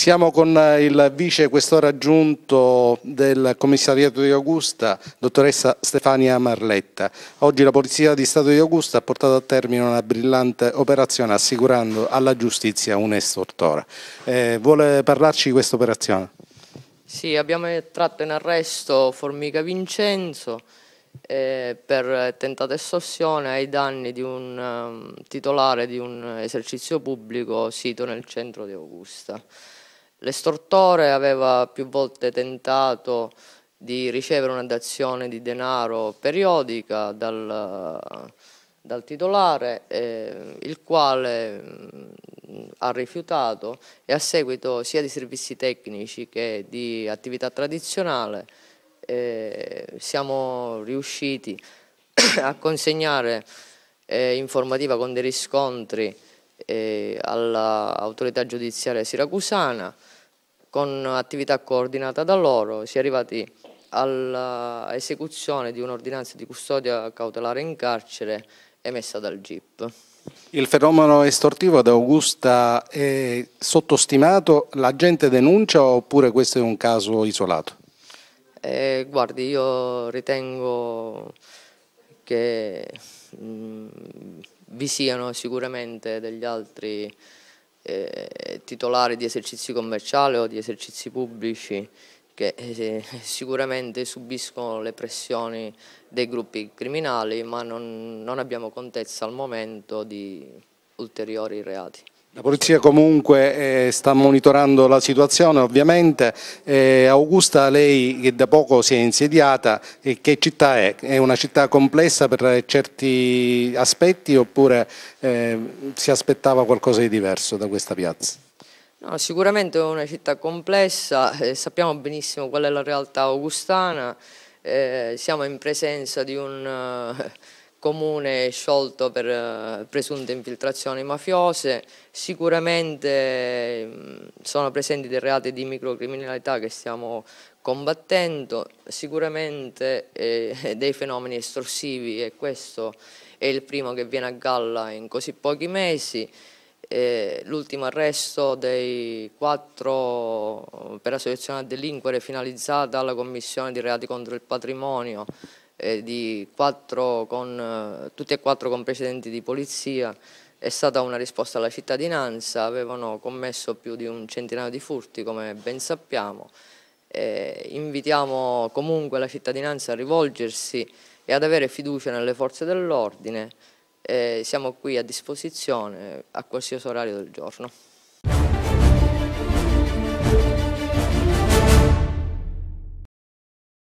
Siamo con eh, il vice questore aggiunto del commissariato di Augusta, dottoressa Stefania Marletta. Oggi la Polizia di Stato di Augusta ha portato a termine una brillante operazione assicurando alla giustizia un estortore. Eh, vuole parlarci di questa operazione? Sì, abbiamo tratto in arresto Formica Vincenzo eh, per tentata estorsione ai danni di un um, titolare di un esercizio pubblico sito nel centro di Augusta. L'estortore aveva più volte tentato di ricevere una dazione di denaro periodica dal, dal titolare, eh, il quale mh, mm, ha rifiutato e a seguito sia di servizi tecnici che di attività tradizionale eh, siamo riusciti a consegnare eh, informativa con dei riscontri all'autorità giudiziaria siracusana, con attività coordinata da loro si è arrivati all'esecuzione di un'ordinanza di custodia cautelare in carcere emessa dal GIP. Il fenomeno estortivo ad Augusta è sottostimato, la gente denuncia oppure questo è un caso isolato? Eh, guardi, io ritengo che mh, mm, vi siano sicuramente degli altri eh, titolari di esercizi commerciali o di esercizi pubblici che eh, sicuramente subiscono le pressioni dei gruppi criminali ma non, non abbiamo contezza al momento di ulteriori reati. La polizia comunque eh, sta monitorando la situazione ovviamente. Eh, Augusta, lei che da poco si è insediata, eh, che città è? È una città complessa per certi aspetti oppure eh, si aspettava qualcosa di diverso da questa piazza? No, sicuramente è una città complessa, eh, sappiamo benissimo qual è la realtà augustana, eh, siamo in presenza di un comune sciolto per eh, presunte infiltrazioni mafiose, sicuramente mm, sono presenti dei reati di microcriminalità che stiamo combattendo, sicuramente eh, dei fenomeni estorsivi e questo è il primo che viene a galla in così pochi mesi, eh, l'ultimo arresto dei quattro per associazione a delinquere finalizzata alla commissione di reati contro il patrimonio eh, con, eh, tutti e quattro con precedenti di polizia, è stata una risposta alla cittadinanza, avevano commesso più di un centinaio di furti come ben sappiamo, eh, invitiamo comunque la cittadinanza a rivolgersi e ad avere fiducia nelle forze dell'ordine, siamo qui a disposizione a qualsiasi orario del giorno.